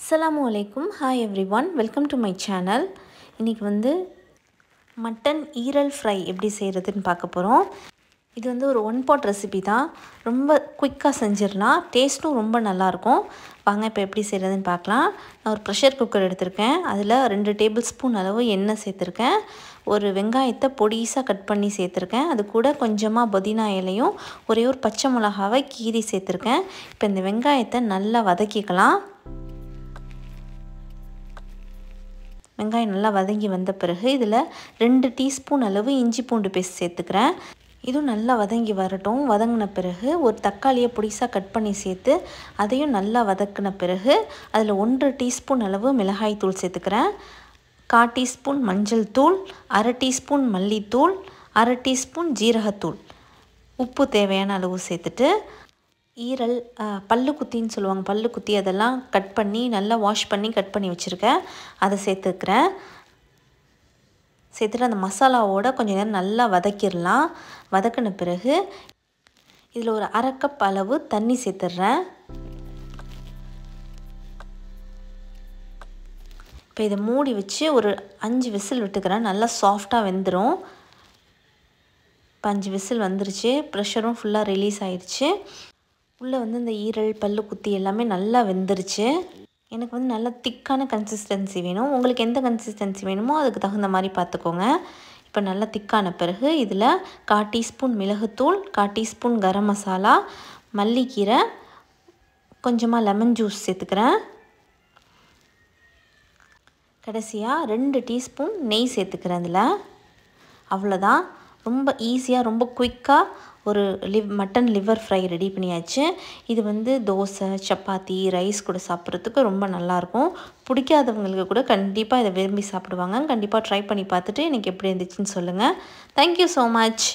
அஸ்லாம் வலைக்கும் hi everyone welcome to my channel இன்றைக்கி வந்து மட்டன் ஈரல் ஃப்ரை எப்படி செய்கிறதுன்னு பார்க்க போகிறோம் இது வந்து ஒரு ஒன் பாட் ரெசிபி தான் ரொம்ப குயிக்காக செஞ்சிடலாம் டேஸ்ட்டும் ரொம்ப நல்லாயிருக்கும் வாங்க இப்போ எப்படி செய்கிறதுன்னு பார்க்கலாம் நான் ஒரு ப்ரெஷர் குக்கர் எடுத்திருக்கேன் அதில் ரெண்டு டேபிள் ஸ்பூன் அளவு எண்ணெய் சேர்த்துருக்கேன் ஒரு வெங்காயத்தை பொடிசாக கட் பண்ணி சேர்த்துருக்கேன் அது கூட கொஞ்சமாக புதினா இலையும் ஒரே ஒரு பச்சை மிளகாவை கீரி சேர்த்துருக்கேன் இப்போ இந்த வெங்காயத்தை நல்லா வதக்கிக்கலாம் வெங்காயம் நல்லா வதங்கி வந்த பிறகு இதில் ரெண்டு டீஸ்பூன் அளவு இஞ்சி பூண்டு பேஸ்ட் சேர்த்துக்கிறேன் இதுவும் நல்லா வதங்கி வரட்டும் வதங்கின பிறகு ஒரு தக்காளியை பொடிசாக கட் பண்ணி சேர்த்து அதையும் நல்லா வதக்கின பிறகு அதில் ஒன்று டீஸ்பூன் அளவு மிளகாய் தூள் சேர்த்துக்கிறேன் கா டீஸ்பூன் மஞ்சள் தூள் அரை டீஸ்பூன் மல்லித்தூள் அரை டீஸ்பூன் ஜீரகத்தூள் உப்பு தேவையான அளவு சேர்த்துட்டு ஈரல் பல்லு குத்தின்னு சொல்லுவாங்க பல்லு குத்தி அதெல்லாம் கட் பண்ணி நல்லா வாஷ் பண்ணி கட் பண்ணி வச்சுருக்கேன் அதை சேர்த்துக்கிறேன் சேர்த்துட்டு அந்த மசாலாவோட கொஞ்சம் நேரம் நல்லா வதக்கிடலாம் வதக்கின பிறகு இதில் ஒரு அரை கப் அளவு தண்ணி சேர்த்துட்றேன் இப்போ இதை மூடி வச்சு ஒரு அஞ்சு விசில் விட்டுக்கிறேன் நல்லா சாஃப்டாக வெந்துடும் இப்போ அஞ்சு விசில் வந்துருச்சு ப்ரெஷரும் ஃபுல்லாக ரிலீஸ் ஆயிடுச்சு உள்ளே வந்து இந்த ஈரல் பல்லு குத்தி எல்லாமே நல்லா வெந்துருச்சு எனக்கு வந்து நல்லா திக்கான கன்சிஸ்டன்சி வேணும் உங்களுக்கு எந்த கன்சிஸ்டன்சி வேணுமோ அதுக்கு தகுந்த மாதிரி பார்த்துக்கோங்க இப்போ நல்லா திக்கான பிறகு இதில் கா டீஸ்பூன் மிளகுத்தூள் கா டீஸ்பூன் கரம் மசாலா மல்லிக்கீரை கொஞ்சமாக லெமன் ஜூஸ் சேர்த்துக்கிறேன் கடைசியாக ரெண்டு டீஸ்பூன் நெய் சேர்த்துக்கிறேன் அதில் அவ்வளோதான் ரொம்ப ஈஸியாக ரொம்ப குயிக்காக ஒரு லிவ் மட்டன் லிவர் ஃப்ரை ரெடி பண்ணியாச்சு இது வந்து தோசை சப்பாத்தி ரைஸ் கூட சாப்பிட்றதுக்கு ரொம்ப நல்லாயிருக்கும் பிடிக்காதவங்களுக்கு கூட கண்டிப்பாக இதை விரும்பி சாப்பிடுவாங்க கண்டிப்பாக ட்ரை பண்ணி பார்த்துட்டு எனக்கு எப்படி இருந்துச்சுன்னு சொல்லுங்கள் தேங்க்யூ ஸோ மச்